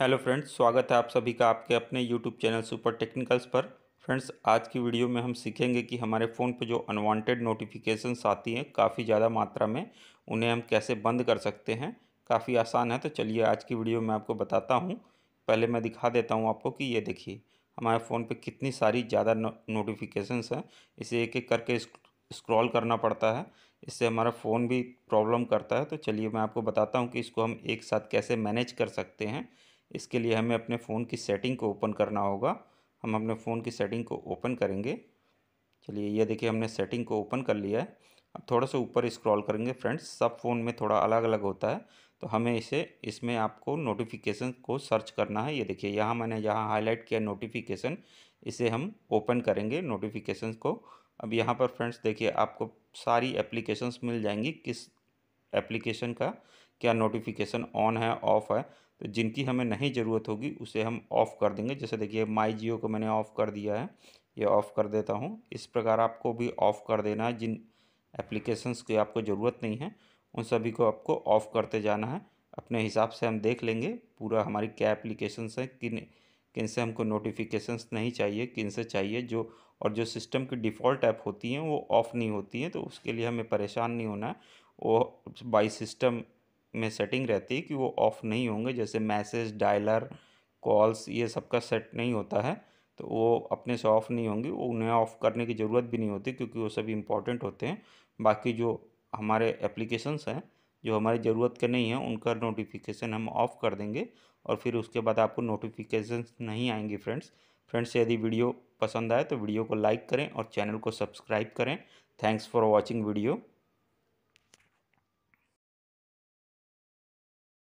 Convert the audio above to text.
hello friends स्वागत है आप सभी का आपके अपने यूट्यूब चैनल सुपर टेक्निकल्स पर फ्रेंड्स आज की वीडियो में हम सीखेंगे कि हमारे फ़ोन पे जो अनवांटेड नोटिफिकेशंस आती हैं काफ़ी ज़्यादा मात्रा में उन्हें हम कैसे बंद कर सकते हैं काफ़ी आसान है तो चलिए आज की वीडियो में आपको बताता हूँ पहले मैं दिखा देता हूँ आपको कि ये देखिए हमारे फ़ोन पर कितनी सारी ज़्यादा नोटिफिकेशंस हैं इसे एक एक करके स्क्रॉल करना पड़ता है इससे हमारा फ़ोन भी प्रॉब्लम करता है तो चलिए मैं आपको बताता हूँ कि इसको हम एक साथ कैसे मैनेज कर सकते हैं इसके लिए हमें अपने फ़ोन की सेटिंग को ओपन करना होगा हम अपने फ़ोन की सेटिंग को ओपन करेंगे चलिए ये देखिए हमने सेटिंग को ओपन कर लिया है अब थोड़ा सा ऊपर स्क्रॉल करेंगे फ्रेंड्स सब फ़ोन में थोड़ा अलग अलग होता है तो हमें इसे इसमें आपको नोटिफिकेशन को सर्च करना है ये देखिए यहाँ मैंने यहाँ हाईलाइट किया नोटिफिकेशन इसे हम ओपन करेंगे नोटिफिकेशन को अब यहाँ पर फ्रेंड्स देखिए आपको सारी एप्लीकेशंस मिल जाएंगी किस एप्लीकेशन का क्या नोटिफिकेशन ऑन है ऑफ़ है तो जिनकी हमें नहीं ज़रूरत होगी उसे हम ऑफ़ कर देंगे जैसे देखिए माई जियो को मैंने ऑफ़ कर दिया है ये ऑफ़ कर देता हूँ इस प्रकार आपको भी ऑफ़ कर देना है जिन एप्लीकेशंस की आपको ज़रूरत नहीं है उन सभी को आपको ऑफ़ करते जाना है अपने हिसाब से हम देख लेंगे पूरा हमारी क्या एप्लीकेशंस हैं किन किन से हमको नोटिफिकेशंस नहीं चाहिए किन से चाहिए जो और जो सिस्टम की डिफ़ॉल्ट ऐप होती हैं वो ऑफ़ नहीं होती हैं तो उसके लिए हमें परेशान नहीं होना है वो बाई सिस्टम में सेटिंग रहती है कि वो ऑफ नहीं होंगे जैसे मैसेज डायलर कॉल्स ये सबका सेट नहीं होता है तो वो अपने से ऑफ़ नहीं होंगे वो उन्हें ऑफ़ करने की ज़रूरत भी नहीं होती क्योंकि वो सभी इम्पॉर्टेंट होते हैं बाकी जो हमारे एप्लीकेशंस हैं जो हमारी ज़रूरत के नहीं हैं उनका नोटिफिकेशन हम ऑफ़ कर देंगे और फिर उसके बाद आपको नोटिफिकेशन नहीं आएंगी फ्रेंड्स फ्रेंड्स यदि वीडियो पसंद आए तो वीडियो को लाइक करें और चैनल को सब्सक्राइब करें थैंक्स फॉर वॉचिंग वीडियो